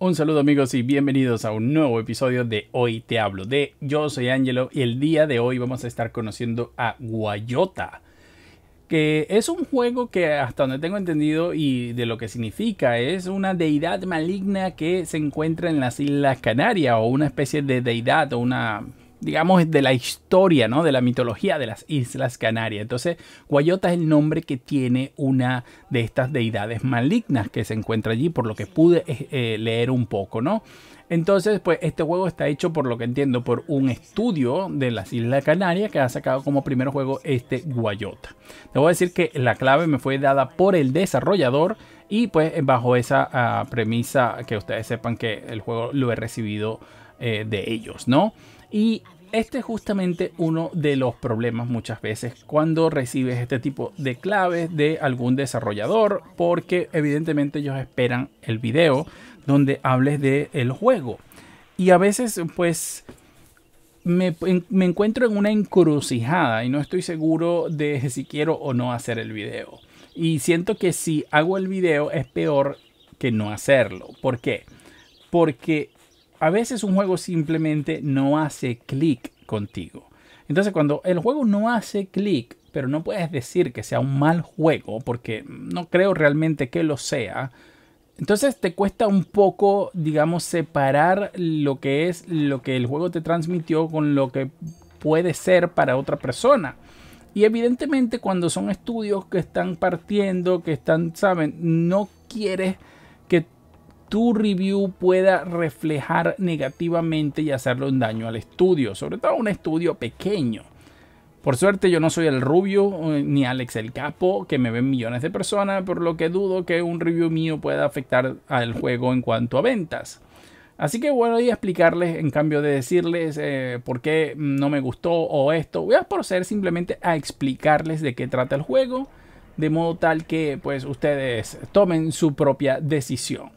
Un saludo amigos y bienvenidos a un nuevo episodio de Hoy Te Hablo de Yo Soy Angelo y el día de hoy vamos a estar conociendo a Guayota, que es un juego que hasta donde tengo entendido y de lo que significa es una deidad maligna que se encuentra en las Islas Canarias o una especie de deidad o una digamos, de la historia, ¿no? De la mitología de las Islas Canarias. Entonces, Guayota es el nombre que tiene una de estas deidades malignas que se encuentra allí, por lo que pude eh, eh, leer un poco, ¿no? Entonces, pues este juego está hecho, por lo que entiendo, por un estudio de las Islas Canarias que ha sacado como primer juego este Guayota. voy a decir que la clave me fue dada por el desarrollador y pues bajo esa ah, premisa que ustedes sepan que el juego lo he recibido eh, de ellos, ¿no? Y este es justamente uno de los problemas muchas veces cuando recibes este tipo de claves de algún desarrollador, porque evidentemente ellos esperan el video donde hables del el juego. Y a veces pues me, me, encuentro en una encrucijada y no estoy seguro de si quiero o no hacer el video. Y siento que si hago el video es peor que no hacerlo. ¿Por qué? Porque a veces un juego simplemente no hace clic contigo. Entonces cuando el juego no hace clic, pero no puedes decir que sea un mal juego, porque no creo realmente que lo sea, entonces te cuesta un poco, digamos, separar lo que es lo que el juego te transmitió con lo que puede ser para otra persona. Y evidentemente cuando son estudios que están partiendo, que están, saben, no quieres tu review pueda reflejar negativamente y hacerle un daño al estudio, sobre todo a un estudio pequeño. Por suerte yo no soy el rubio eh, ni Alex el capo, que me ven millones de personas, por lo que dudo que un review mío pueda afectar al juego en cuanto a ventas. Así que bueno, voy a explicarles, en cambio de decirles eh, por qué no me gustó o esto, voy a proceder simplemente a explicarles de qué trata el juego, de modo tal que pues ustedes tomen su propia decisión.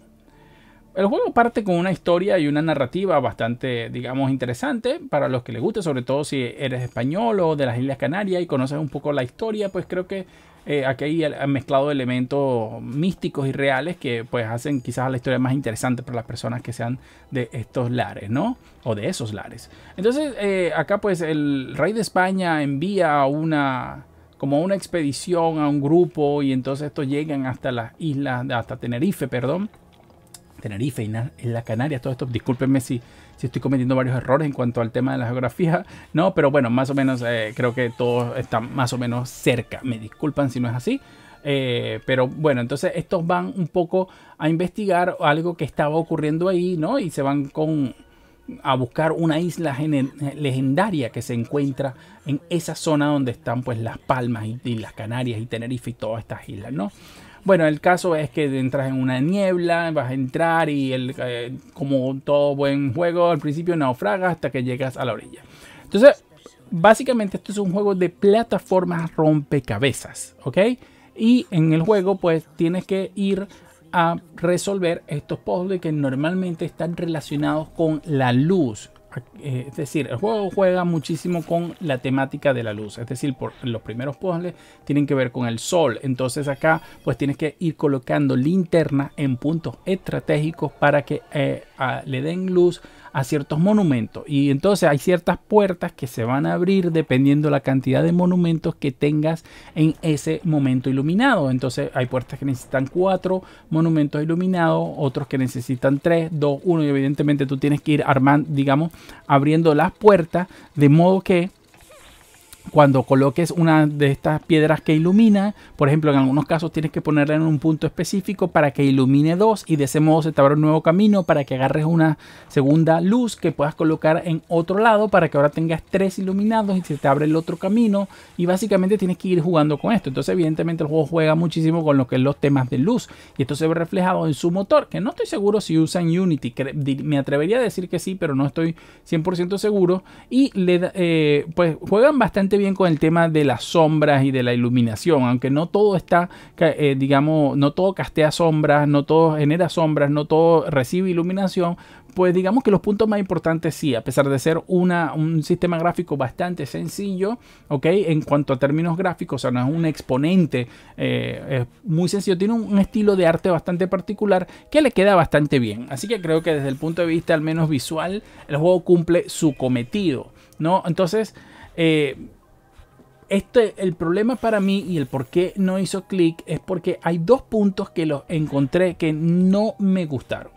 El juego parte con una historia y una narrativa bastante, digamos, interesante para los que le guste, sobre todo si eres español o de las Islas Canarias y conoces un poco la historia, pues creo que eh, aquí hay mezclado elementos místicos y reales que pues hacen quizás la historia más interesante para las personas que sean de estos lares, ¿no? O de esos lares. Entonces, eh, acá pues el rey de España envía una como una expedición a un grupo y entonces estos llegan hasta las islas, hasta Tenerife, perdón Tenerife y en las Canarias, todo esto. Discúlpenme si, si estoy cometiendo varios errores en cuanto al tema de la geografía, no, pero bueno, más o menos eh, creo que todos están más o menos cerca. Me disculpan si no es así. Eh, pero bueno, entonces estos van un poco a investigar algo que estaba ocurriendo ahí, ¿no? Y se van con a buscar una isla legendaria que se encuentra en esa zona donde están pues las Palmas y las Canarias y Tenerife y todas estas islas, ¿no? Bueno, el caso es que entras en una niebla, vas a entrar y el, eh, como todo buen juego, al principio naufragas hasta que llegas a la orilla. Entonces, básicamente esto es un juego de plataformas rompecabezas, ¿ok? Y en el juego pues tienes que ir a resolver estos puzzles que normalmente están relacionados con la luz. Eh, es decir, el juego juega muchísimo con la temática de la luz. Es decir, por los primeros puzzles tienen que ver con el sol. Entonces acá pues tienes que ir colocando linterna en puntos estratégicos para que eh, le den luz a ciertos monumentos. Y entonces hay ciertas puertas que se van a abrir dependiendo la cantidad de monumentos que tengas en ese momento iluminado. Entonces hay puertas que necesitan cuatro monumentos iluminados, otros que necesitan tres, dos, uno. Y evidentemente tú tienes que ir armando, digamos, abriendo las puertas de modo que cuando coloques una de estas piedras que ilumina, por ejemplo, en algunos casos tienes que ponerla en un punto específico para que ilumine dos y de ese modo se te abre un nuevo camino para que agarres una segunda luz que puedas colocar en otro lado para que ahora tengas tres iluminados y se te abre el otro camino y básicamente tienes que ir jugando con esto. Entonces, evidentemente el juego juega muchísimo con lo que es los temas de luz y esto se ve reflejado en su motor, que no estoy seguro si usan Unity, me atrevería a decir que sí, pero no estoy 100% seguro y le, eh, pues juegan bastante bien con el tema de las sombras y de la iluminación, aunque no todo está, eh, digamos, no todo castea sombras, no todo genera sombras, no todo recibe iluminación, pues digamos que los puntos más importantes sí, a pesar de ser una, un sistema gráfico bastante sencillo, ¿ok? En cuanto a términos gráficos, o sea, no es un exponente eh, es muy sencillo, tiene un, estilo de arte bastante particular que le queda bastante bien. Así que creo que desde el punto de vista al menos visual, el juego cumple su cometido, ¿no? Entonces, eh, este, el problema para mí y el por qué no hizo clic es porque hay dos puntos que los encontré que no me gustaron,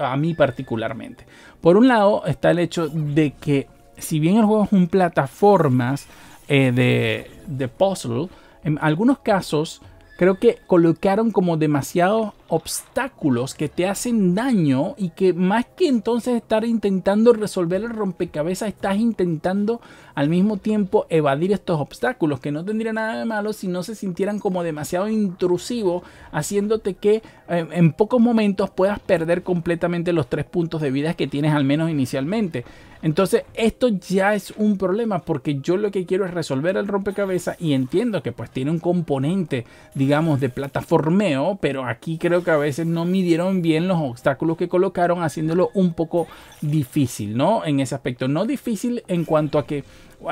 a mí particularmente. Por un lado está el hecho de que si bien el juego es un plataformas eh, de, de puzzle, en algunos casos Creo que colocaron como demasiados obstáculos que te hacen daño y que más que entonces estar intentando resolver el rompecabezas, estás intentando al mismo tiempo evadir estos obstáculos, que no tendría nada de malo si no se sintieran como demasiado intrusivos, haciéndote que eh, en pocos momentos puedas perder completamente los tres puntos de vida que tienes al menos inicialmente. Entonces esto ya es un problema porque yo lo que quiero es resolver el rompecabezas y entiendo que pues tiene un componente, de digamos, de plataformeo, pero aquí creo que a veces no midieron bien los obstáculos que colocaron, haciéndolo un poco difícil, ¿no? En ese aspecto, no difícil en cuanto a que,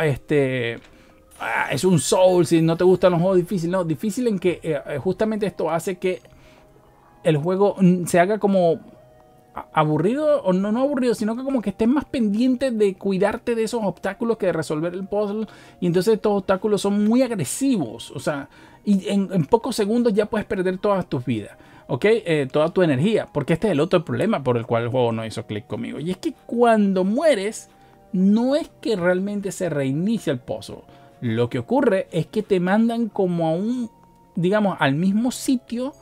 este, ah, es un soul, si no te gustan los juegos difíciles, no, difícil en que eh, eh, justamente esto hace que el juego mm, se haga como aburrido, o no, no aburrido, sino que como que estés más pendiente de cuidarte de esos obstáculos que de resolver el puzzle. Y entonces estos obstáculos son muy agresivos. O sea, y en, pocos segundos ya puedes perder todas tus vidas. ¿ok? Eh, toda tu energía. Porque este es el otro problema por el cual el juego no hizo clic conmigo. Y es que cuando mueres, no es que realmente se reinicia el pozo. Lo que ocurre es que te mandan como a un, digamos, al mismo sitio,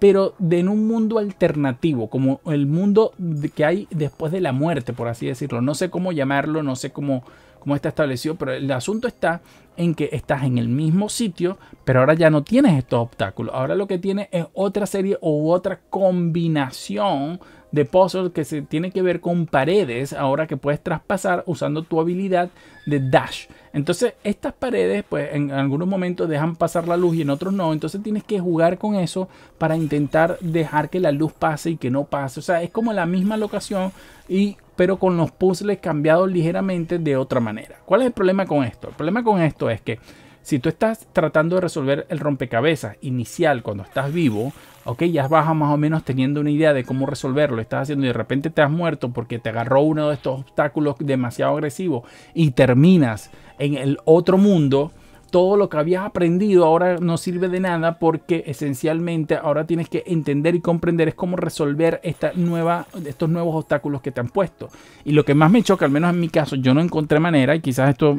pero de en un mundo alternativo, como el mundo que hay después de la muerte, por así decirlo. No sé cómo llamarlo, no sé cómo, como está establecido, pero el asunto está en que estás en el mismo sitio, pero ahora ya no tienes estos obstáculos. Ahora lo que tienes es otra serie o otra combinación de pozos que se tiene que ver con paredes ahora que puedes traspasar usando tu habilidad de dash. Entonces estas paredes pues en algunos momentos dejan pasar la luz y en otros no. Entonces tienes que jugar con eso para intentar dejar que la luz pase y que no pase. O sea, es como la misma locación y pero con los puzzles cambiados ligeramente de otra manera. ¿Cuál es el problema con esto? El problema con esto es que si tú estás tratando de resolver el rompecabezas inicial cuando estás vivo, ok, ya vas más o menos teniendo una idea de cómo resolverlo, estás haciendo y de repente te has muerto porque te agarró uno de estos obstáculos demasiado agresivos y terminas en el otro mundo todo lo que habías aprendido ahora no sirve de nada porque esencialmente ahora tienes que entender y comprender es cómo resolver esta nueva, estos nuevos obstáculos que te han puesto. Y lo que más me choca, al menos en mi caso, yo no encontré manera, y quizás esto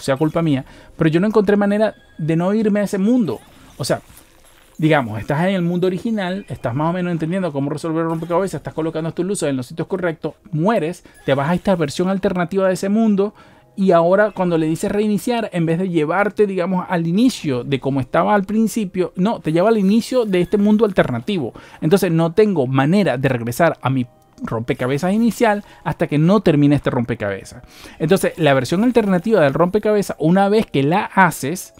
sea culpa mía, pero yo no encontré manera de no irme a ese mundo. O sea, digamos, estás en el mundo original, estás más o menos entendiendo cómo resolver el rompecabezas, estás colocando tus luces en los sitios correctos, mueres, te vas a esta versión alternativa de ese mundo y ahora cuando le dices reiniciar, en vez de llevarte, digamos, al inicio de como estaba al principio, no, te lleva al inicio de este mundo alternativo. Entonces no tengo manera de regresar a mi rompecabezas inicial hasta que no termine este rompecabezas. Entonces la versión alternativa del rompecabezas, una vez que la haces,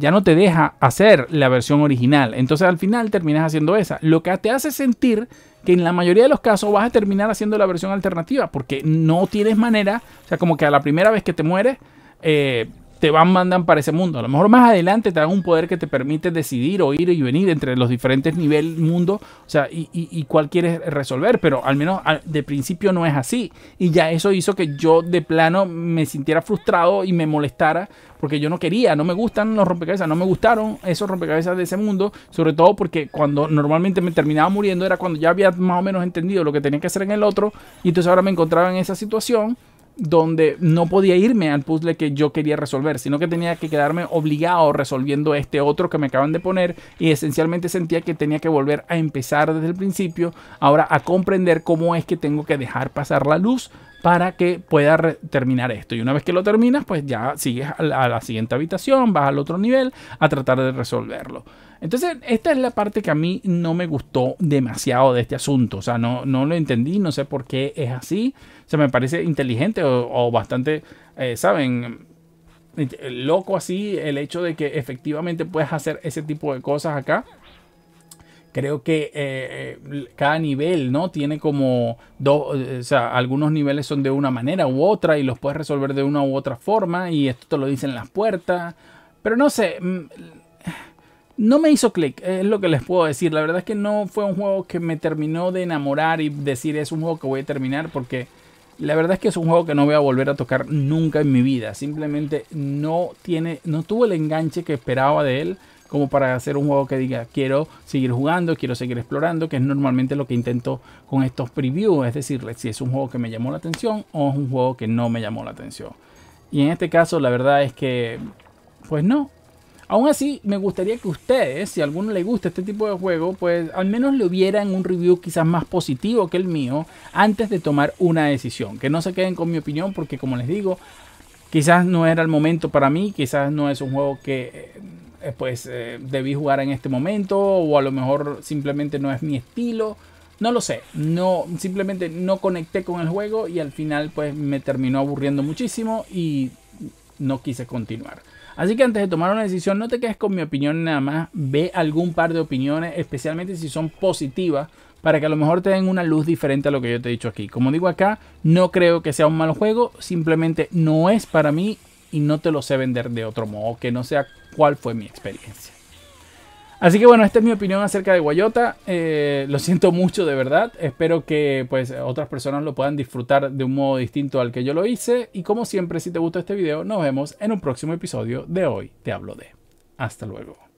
ya no te deja hacer la versión original. Entonces al final terminas haciendo esa. Lo que te hace sentir que en la mayoría de los casos vas a terminar haciendo la versión alternativa porque no tienes manera, o sea, como que a la primera vez que te mueres, eh, te van mandan para ese mundo. A lo mejor más adelante te dan un poder que te permite decidir o ir y venir entre los diferentes niveles mundo, o sea, y, y, y, cuál quieres resolver, pero al menos de principio no es así. Y ya eso hizo que yo de plano me sintiera frustrado y me molestara porque yo no quería, no me gustan los rompecabezas, no me gustaron esos rompecabezas de ese mundo, sobre todo porque cuando normalmente me terminaba muriendo era cuando ya había más o menos entendido lo que tenía que hacer en el otro y entonces ahora me encontraba en esa situación donde no podía irme al puzzle que yo quería resolver, sino que tenía que quedarme obligado resolviendo este otro que me acaban de poner y esencialmente sentía que tenía que volver a empezar desde el principio, ahora a comprender cómo es que tengo que dejar pasar la luz para que pueda terminar esto. Y una vez que lo terminas, pues ya sigues a la, siguiente habitación, vas al otro nivel a tratar de resolverlo. Entonces, esta es la parte que a mí no me gustó demasiado de este asunto. O sea, no, no lo entendí, no sé por qué es así. O sea, me parece inteligente o, bastante, eh, ¿saben? Eh, loco así el hecho de que efectivamente puedes hacer ese tipo de cosas acá creo que eh, eh, cada nivel, ¿no? Tiene como dos, eh, o sea, algunos niveles son de una manera u otra y los puedes resolver de una u otra forma y esto te lo dicen las puertas, pero no sé, mm, no me hizo clic, es lo que les puedo decir, la verdad es que no fue un juego que me terminó de enamorar y decir es un juego que voy a terminar porque... La verdad es que es un juego que no voy a volver a tocar nunca en mi vida. Simplemente no tiene, no tuvo el enganche que esperaba de él como para hacer un juego que diga quiero seguir jugando, quiero seguir explorando, que es normalmente lo que intento con estos previews, es decir, si es un juego que me llamó la atención o es un juego que no me llamó la atención. Y en este caso la verdad es que, pues no. Aún así, me gustaría que ustedes, si a alguno le gusta este tipo de juego, pues al menos le hubieran un review quizás más positivo que el mío antes de tomar una decisión. Que no se queden con mi opinión porque como les digo, quizás no era el momento para mí, quizás no es un juego que eh, eh, pues eh, debí jugar en este momento o a lo mejor simplemente no es mi estilo. No lo sé, no, simplemente no conecté con el juego y al final pues me terminó aburriendo muchísimo y no quise continuar. Así que antes de tomar una decisión, no te quedes con mi opinión nada más, ve algún par de opiniones, especialmente si son positivas, para que a lo mejor te den una luz diferente a lo que yo te he dicho aquí. Como digo acá, no creo que sea un mal juego, simplemente no es para mí y no te lo sé vender de otro modo que no sea cuál fue mi experiencia. Así que bueno, esta es mi opinión acerca de Guayota. Eh, lo siento mucho de verdad. Espero que pues otras personas lo puedan disfrutar de un modo distinto al que yo lo hice. Y como siempre, si te gustó este video, nos vemos en un próximo episodio de Hoy Te Hablo de. Hasta luego.